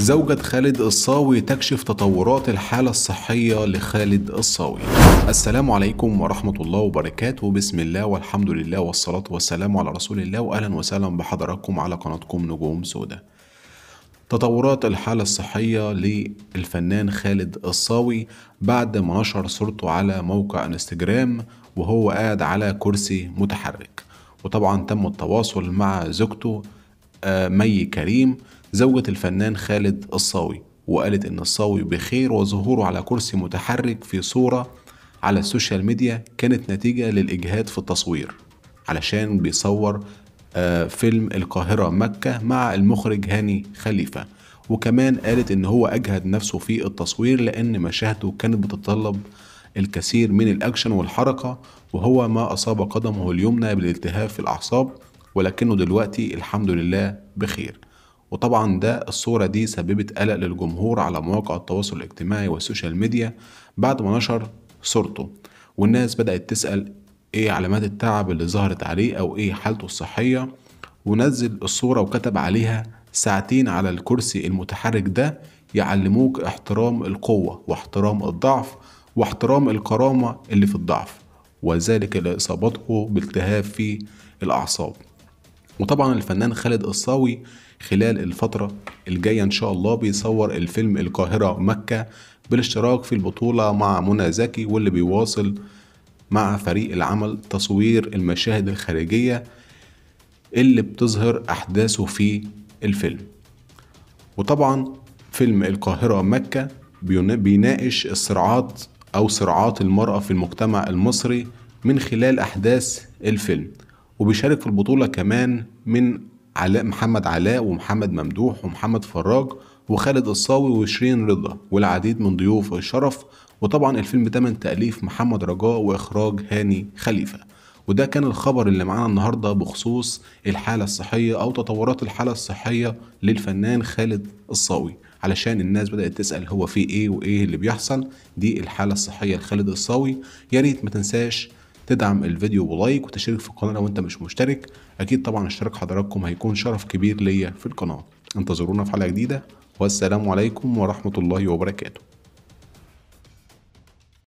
زوجة خالد الصاوي تكشف تطورات الحالة الصحية لخالد الصاوي السلام عليكم ورحمة الله وبركاته بسم الله والحمد لله والصلاة والسلام على رسول الله وأهلا وسهلا بحضراتكم على قناتكم نجوم سوداء تطورات الحالة الصحية للفنان خالد الصاوي بعد ما نشر صورته على موقع انستجرام وهو قاعد على كرسي متحرك وطبعا تم التواصل مع زوجته مي كريم زوجة الفنان خالد الصاوي وقالت إن الصاوي بخير وظهوره على كرسي متحرك في صورة على السوشيال ميديا كانت نتيجة للإجهاد في التصوير علشان بيصور آه، فيلم القاهرة مكة مع المخرج هاني خليفة وكمان قالت إن هو أجهد نفسه في التصوير لأن مشاهده كانت بتتطلب الكثير من الأكشن والحركة وهو ما أصاب قدمه اليمنى بالالتهاب في الأعصاب ولكنه دلوقتي الحمد لله بخير وطبعا ده الصورة دي سببت قلق للجمهور على مواقع التواصل الاجتماعي والسوشيال ميديا بعد ما نشر صورته والناس بدأت تسأل ايه علامات التعب اللي ظهرت عليه او ايه حالته الصحية ونزل الصورة وكتب عليها ساعتين على الكرسي المتحرك ده يعلموك احترام القوة واحترام الضعف واحترام الكرامة اللي في الضعف وذلك لإصابته بالتهاب في الأعصاب وطبعا الفنان خالد الصاوي خلال الفترة الجاية إن شاء الله بيصور الفيلم القاهرة مكة بالاشتراك في البطولة مع منى زكي واللي بيواصل مع فريق العمل تصوير المشاهد الخارجية اللي بتظهر أحداثه في الفيلم وطبعا فيلم القاهرة مكة بيناقش الصراعات أو صراعات المرأة في المجتمع المصري من خلال أحداث الفيلم وبيشارك في البطولة كمان من علاء محمد علاء ومحمد ممدوح ومحمد فراج وخالد الصاوي وشيرين رضا والعديد من ضيوف الشرف وطبعا الفيلم تمن تأليف محمد رجاء وإخراج هاني خليفة وده كان الخبر اللي معانا النهاردة بخصوص الحالة الصحية أو تطورات الحالة الصحية للفنان خالد الصاوي علشان الناس بدأت تسأل هو في إيه وإيه اللي بيحصل دي الحالة الصحية لخالد الصاوي يا ريت ما تنساش تدعم الفيديو بلايك وتشترك في القناه لو انت مش مشترك اكيد طبعا اشتراك حضراتكم هيكون شرف كبير ليا في القناه انتظرونا في حلقه جديده والسلام عليكم ورحمه الله وبركاته